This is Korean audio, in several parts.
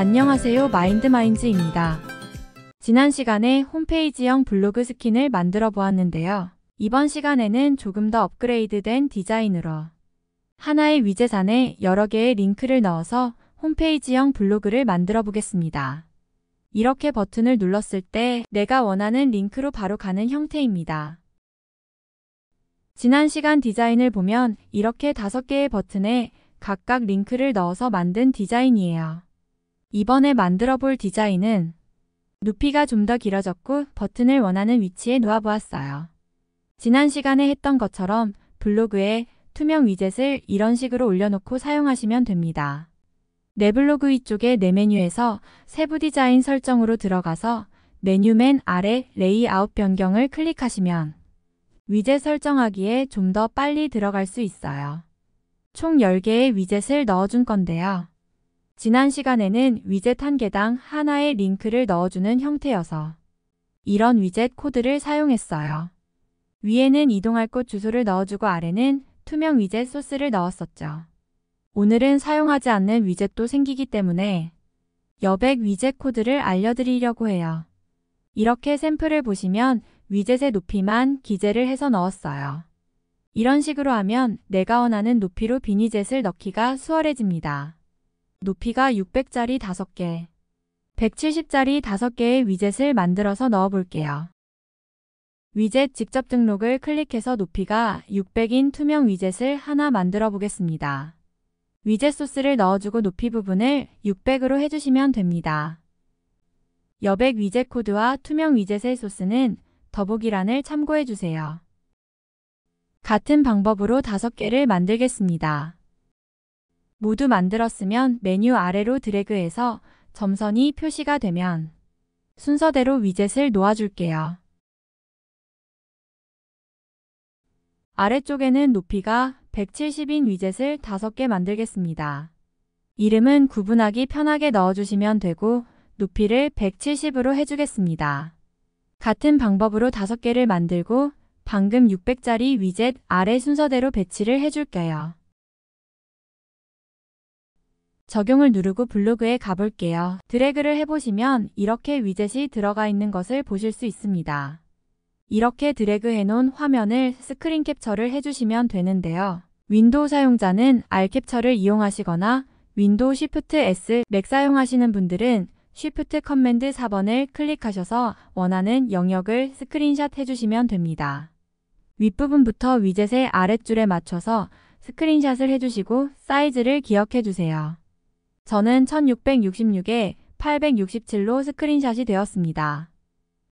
안녕하세요 마인드마인즈입니다. 지난 시간에 홈페이지형 블로그 스킨을 만들어 보았는데요. 이번 시간에는 조금 더 업그레이드된 디자인으로 하나의 위재산에 여러 개의 링크를 넣어서 홈페이지형 블로그를 만들어 보겠습니다. 이렇게 버튼을 눌렀을 때 내가 원하는 링크로 바로 가는 형태입니다. 지난 시간 디자인을 보면 이렇게 다섯 개의 버튼에 각각 링크를 넣어서 만든 디자인이에요. 이번에 만들어 볼 디자인은 높이가좀 더 길어졌고 버튼을 원하는 위치에 놓아보았어요. 지난 시간에 했던 것처럼 블로그에 투명 위젯을 이런 식으로 올려놓고 사용하시면 됩니다. 내 블로그 위쪽에내 메뉴에서 세부 디자인 설정으로 들어가서 메뉴 맨 아래 레이아웃 변경을 클릭하시면 위젯 설정하기에 좀 더 빨리 들어갈 수 있어요. 총 10개의 위젯을 넣어준 건데요. 지난 시간에는 위젯 한 개당 하나의 링크를 넣어주는 형태여서 이런 위젯 코드를 사용했어요. 위에는 이동할 곳 주소를 넣어주고 아래는 투명 위젯 소스를 넣었었죠. 오늘은 사용하지 않는 위젯도 생기기 때문에 여백 위젯 코드를 알려드리려고 해요. 이렇게 샘플을 보시면 위젯의 높이만 기재를 해서 넣었어요. 이런 식으로 하면 내가 원하는 높이로 비니젯을 넣기가 수월해집니다. 높이가 600짜리 5개, 170짜리 5개의 위젯을 만들어서 넣어볼게요. 위젯 직접 등록을 클릭해서 높이가 600인 투명 위젯을 하나 만들어 보겠습니다. 위젯 소스를 넣어주고 높이 부분을 600으로 해주시면 됩니다. 여백 위젯 코드와 투명 위젯의 소스는 더보기란을 참고해주세요. 같은 방법으로 5개를 만들겠습니다. 모두 만들었으면 메뉴 아래로 드래그해서 점선이 표시가 되면 순서대로 위젯을 놓아줄게요. 아래쪽에는 높이가 170인 위젯을 5개 만들겠습니다. 이름은 구분하기 편하게 넣어주시면 되고 높이를 170으로 해주겠습니다. 같은 방법으로 5개를 만들고 방금 600짜리 위젯 아래 순서대로 배치를 해줄게요. 적용을 누르고 블로그에 가볼게요. 드래그를 해보시면 이렇게 위젯이 들어가 있는 것을 보실 수 있습니다. 이렇게 드래그 해놓은 화면을 스크린 캡처를 해주시면 되는데요. 윈도우 사용자는 R 캡처를 이용하시거나 윈도우 Shift S 맥 사용하시는 분들은 Shift 커맨드 4번을 클릭하셔서 원하는 영역을 스크린샷 해주시면 됩니다. 윗부분부터 위젯의 아랫줄에 맞춰서 스크린샷을 해주시고 사이즈를 기억해주세요. 저는 1666에 867로 스크린샷이 되었습니다.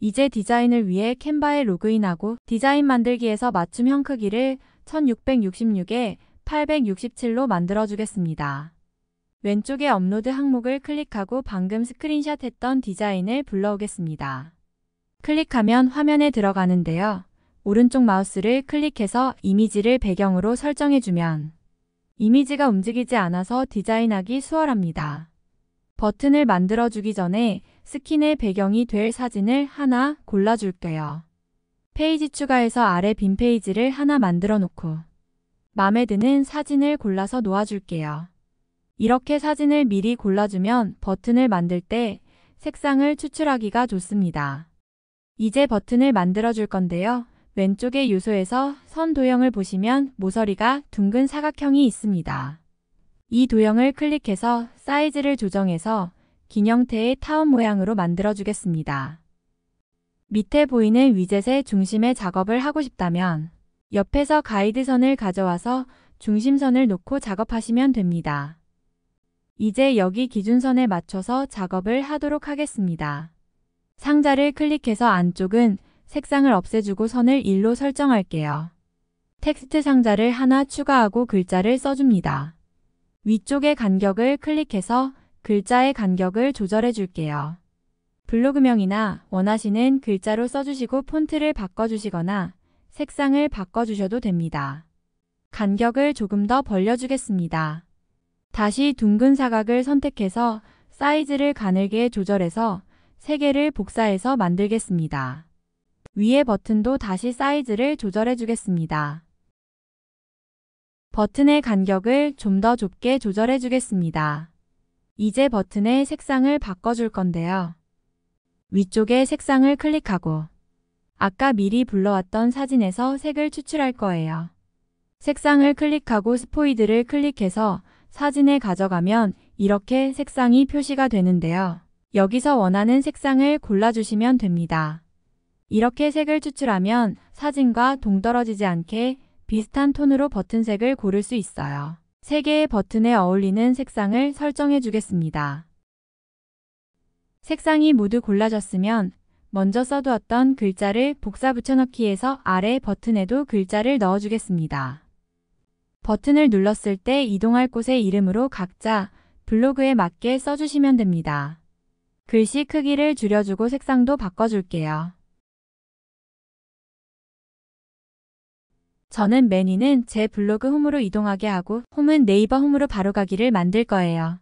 이제 디자인을 위해 캔바에 로그인하고 디자인 만들기에서 맞춤형 크기를 1666에 867로 만들어주겠습니다. 왼쪽에 업로드 항목을 클릭하고 방금 스크린샷 했던 디자인을 불러오겠습니다. 클릭하면 화면에 들어가는데요. 오른쪽 마우스를 클릭해서 이미지를 배경으로 설정해주면 이미지가 움직이지 않아서 디자인하기 수월합니다. 버튼을 만들어주기 전에 스킨의 배경이 될 사진을 하나 골라줄게요. 페이지 추가해서 아래 빈 페이지를 하나 만들어 놓고 마음에 드는 사진을 골라서 놓아줄게요. 이렇게 사진을 미리 골라주면 버튼을 만들 때 색상을 추출하기가 좋습니다. 이제 버튼을 만들어 줄 건데요. 왼쪽의 유소에서 선 도형을 보시면 모서리가 둥근 사각형이 있습니다. 이 도형을 클릭해서 사이즈를 조정해서 긴 형태의 타원 모양으로 만들어주겠습니다. 밑에 보이는 위젯의 중심에 작업을 하고 싶다면 옆에서 가이드선을 가져와서 중심선을 놓고 작업하시면 됩니다. 이제 여기 기준선에 맞춰서 작업을 하도록 하겠습니다. 상자를 클릭해서 안쪽은 색상을 없애주고 선을 1로 설정할게요. 텍스트 상자를 하나 추가하고 글자를 써줍니다. 위쪽의 간격을 클릭해서 글자의 간격을 조절해 줄게요. 블로그명이나 원하시는 글자로 써주시고 폰트를 바꿔주시거나 색상을 바꿔주셔도 됩니다. 간격을 조금 더 벌려주겠습니다. 다시 둥근 사각을 선택해서 사이즈를 가늘게 조절해서 3개를 복사해서 만들겠습니다. 위에 버튼도 다시 사이즈를 조절해 주겠습니다. 버튼의 간격을 좀 더 좁게 조절해 주겠습니다. 이제 버튼의 색상을 바꿔줄 건데요. 위쪽에 색상을 클릭하고 아까 미리 불러왔던 사진에서 색을 추출할 거예요. 색상을 클릭하고 스포이드를 클릭해서 사진에 가져가면 이렇게 색상이 표시가 되는데요. 여기서 원하는 색상을 골라주시면 됩니다. 이렇게 색을 추출하면 사진과 동떨어지지 않게 비슷한 톤으로 버튼색을 고를 수 있어요. 3개의 버튼에 어울리는 색상을 설정해 주겠습니다. 색상이 모두 골라졌으면 먼저 써두었던 글자를 복사 붙여넣기에서 아래 버튼에도 글자를 넣어주겠습니다. 버튼을 눌렀을 때 이동할 곳의 이름으로 각자 블로그에 맞게 써주시면 됩니다. 글씨 크기를 줄여주고 색상도 바꿔줄게요. 저는 매니는 제 블로그 홈으로 이동하게 하고 홈은 네이버 홈으로 바로 가기를 만들 거예요.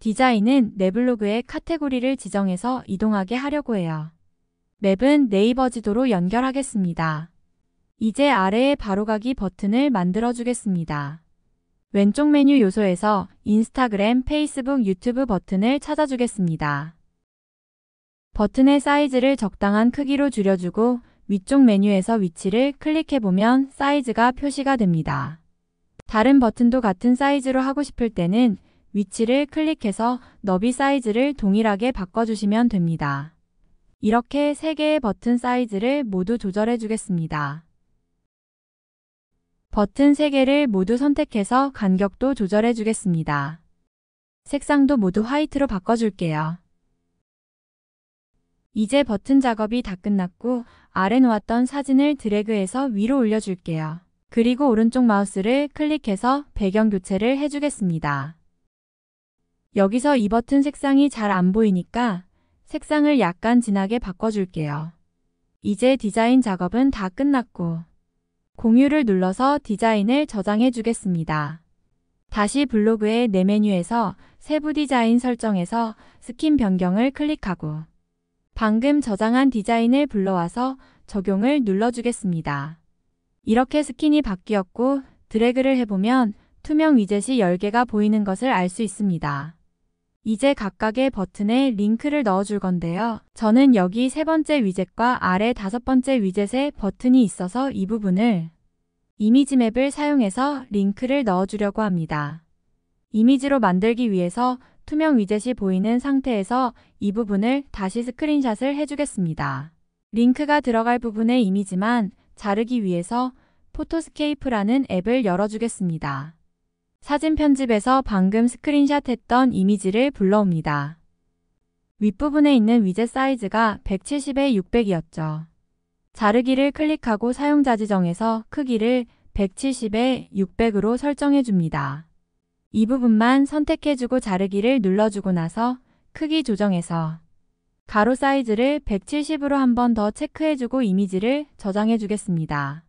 디자인은 내 블로그의 카테고리를 지정해서 이동하게 하려고 해요. 맵은 네이버 지도로 연결하겠습니다. 이제 아래에 바로가기 버튼을 만들어 주겠습니다. 왼쪽 메뉴 요소에서 인스타그램, 페이스북, 유튜브 버튼을 찾아주겠습니다. 버튼의 사이즈를 적당한 크기로 줄여주고 위쪽 메뉴에서 위치를 클릭해보면 사이즈가 표시가 됩니다. 다른 버튼도 같은 사이즈로 하고 싶을 때는 위치를 클릭해서 너비 사이즈를 동일하게 바꿔주시면 됩니다. 이렇게 3개의 버튼 사이즈를 모두 조절해 주겠습니다. 버튼 3개를 모두 선택해서 간격도 조절해 주겠습니다. 색상도 모두 화이트로 바꿔줄게요. 이제 버튼 작업이 다 끝났고 아래 놓았던 사진을 드래그해서 위로 올려줄게요. 그리고 오른쪽 마우스를 클릭해서 배경 교체를 해주겠습니다. 여기서 이 버튼 색상이 잘 안 보이니까 색상을 약간 진하게 바꿔줄게요. 이제 디자인 작업은 다 끝났고 공유를 눌러서 디자인을 저장해 주겠습니다. 다시 블로그의 내 메뉴에서 세부 디자인 설정에서 스킨 변경을 클릭하고 방금 저장한 디자인을 불러와서 적용을 눌러주겠습니다. 이렇게 스킨이 바뀌었고 드래그를 해보면 투명 위젯이 10개가 보이는 것을 알 수 있습니다. 이제 각각의 버튼에 링크를 넣어줄 건데요. 저는 여기 세 번째 위젯과 아래 다섯 번째 위젯에 버튼이 있어서 이 부분을 이미지 맵을 사용해서 링크를 넣어주려고 합니다. 이미지로 만들기 위해서 투명 위젯이 보이는 상태에서 이 부분을 다시 스크린샷을 해주겠습니다. 링크가 들어갈 부분의 이미지만 자르기 위해서 포토스케이프라는 앱을 열어주겠습니다. 사진 편집에서 방금 스크린샷 했던 이미지를 불러옵니다. 윗부분에 있는 위젯 사이즈가 170에 600이었죠. 자르기를 클릭하고 사용자 지정에서 크기를 170에 600으로 설정해 줍니다. 이 부분만 선택해주고 자르기를 눌러주고 나서 크기 조정해서 가로 사이즈를 170으로 한번 더 체크해주고 이미지를 저장해주겠습니다.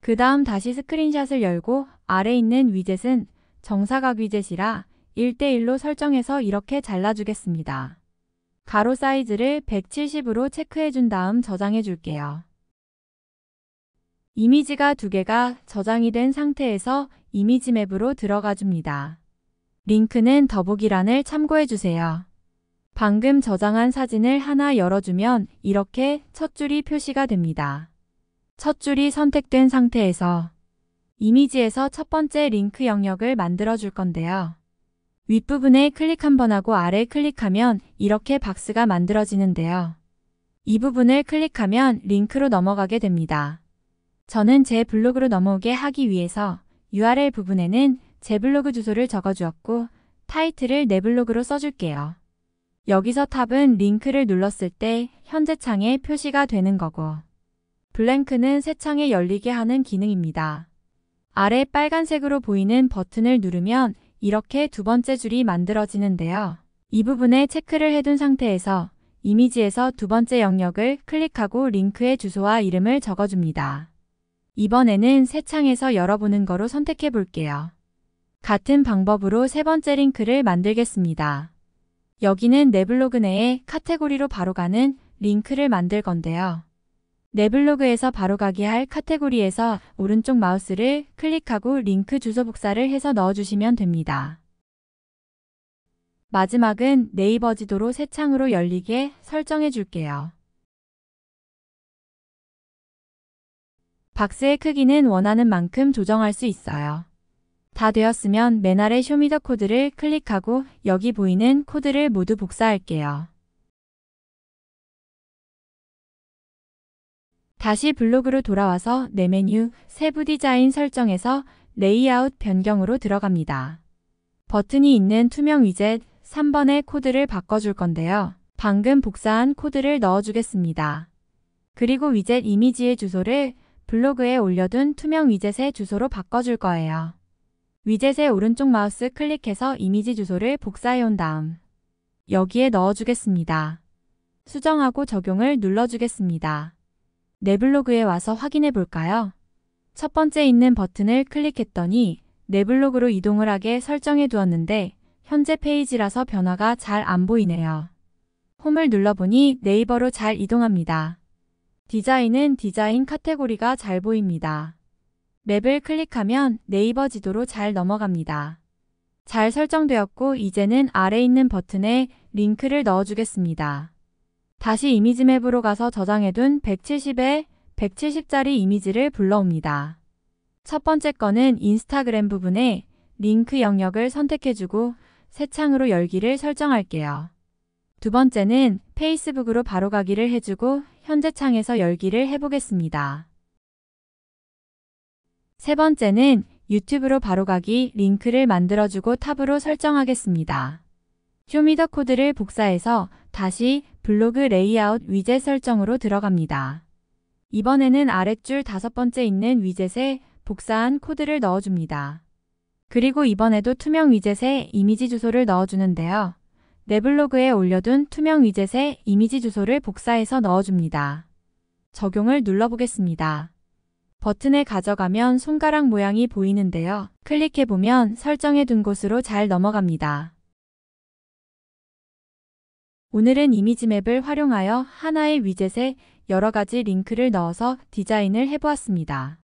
그 다음 다시 스크린샷을 열고 아래 있는 위젯은 정사각 위젯이라 1대1로 설정해서 이렇게 잘라주겠습니다. 가로 사이즈를 170으로 체크해준 다음 저장해줄게요. 이미지가 두 개가 저장이 된 상태에서 이미지 맵으로 들어가 줍니다. 링크는 더보기란을 참고해 주세요. 방금 저장한 사진을 하나 열어주면 이렇게 첫 줄이 표시가 됩니다. 첫 줄이 선택된 상태에서 이미지에서 첫 번째 링크 영역을 만들어 줄 건데요. 윗부분에 클릭 한번 하고 아래 클릭하면 이렇게 박스가 만들어지는데요. 이 부분을 클릭하면 링크로 넘어가게 됩니다. 저는 제 블로그로 넘어오게 하기 위해서 URL 부분에는 제 블로그 주소를 적어주었고 타이틀을 내 블로그로 써줄게요. 여기서 탑은 링크를 눌렀을 때 현재 창에 표시가 되는 거고 블랭크는 새 창에 열리게 하는 기능입니다. 아래 빨간색으로 보이는 버튼을 누르면 이렇게 두 번째 줄이 만들어지는데요. 이 부분에 체크를 해둔 상태에서 이미지에서 두 번째 영역을 클릭하고 링크의 주소와 이름을 적어줍니다. 이번에는 새 창에서 열어보는 거로 선택해 볼게요. 같은 방법으로 세 번째 링크를 만들겠습니다. 여기는 내블로그 네 내에 카테고리로 바로 가는 링크를 만들 건데요. 내블로그에서 네 바로 가기 할 카테고리에서 오른쪽 마우스를 클릭하고 링크 주소 복사를 해서 넣어주시면 됩니다. 마지막은 네이버 지도로 새 창으로 열리게 설정해 줄게요. 박스의 크기는 원하는 만큼 조정할 수 있어요. 다 되었으면 맨 아래 쇼미더 코드를 클릭하고 여기 보이는 코드를 모두 복사할게요. 다시 블로그로 돌아와서 내 메뉴 세부 디자인 설정에서 레이아웃 변경으로 들어갑니다. 버튼이 있는 투명 위젯 3번의 코드를 바꿔줄 건데요. 방금 복사한 코드를 넣어주겠습니다. 그리고 위젯 이미지의 주소를 블로그에 올려둔 투명 위젯의 주소로 바꿔줄 거예요. 위젯의 오른쪽 마우스 클릭해서 이미지 주소를 복사해 온 다음 여기에 넣어주겠습니다. 수정하고 적용을 눌러주겠습니다. 내 네 블로그에 와서 확인해 볼까요? 첫 번째 있는 버튼을 클릭했더니 내 네 블로그로 이동을 하게 설정해 두었는데 현재 페이지라서 변화가 잘 안 보이네요. 홈을 눌러보니 네이버로 잘 이동합니다. 디자인은 디자인 카테고리가 잘 보입니다. 맵을 클릭하면 네이버 지도로 잘 넘어갑니다. 잘 설정되었고 이제는 아래 있는 버튼에 링크를 넣어주겠습니다. 다시 이미지 맵으로 가서 저장해둔 170에 170짜리 이미지를 불러옵니다. 첫 번째 거는 인스타그램 부분에 링크 영역을 선택해주고 새 창으로 열기를 설정할게요. 두 번째는 페이스북으로 바로 가기를 해주고 현재 창에서 열기를 해보겠습니다. 세 번째는 유튜브로 바로가기 링크를 만들어주고 탑으로 설정하겠습니다. 쇼미더 코드를 복사해서 다시 블로그 레이아웃 위젯 설정으로 들어갑니다. 이번에는 아랫줄 다섯 번째 있는 위젯에 복사한 코드를 넣어줍니다. 그리고 이번에도 투명 위젯에 이미지 주소를 넣어주는데요. 네블로그에 올려둔 투명 위젯에 이미지 주소를 복사해서 넣어줍니다. 적용을 눌러보겠습니다. 버튼을 가져가면 손가락 모양이 보이는데요. 클릭해보면 설정해둔 곳으로 잘 넘어갑니다. 오늘은 이미지맵을 활용하여 하나의 위젯에 여러가지 링크를 넣어서 디자인을 해보았습니다.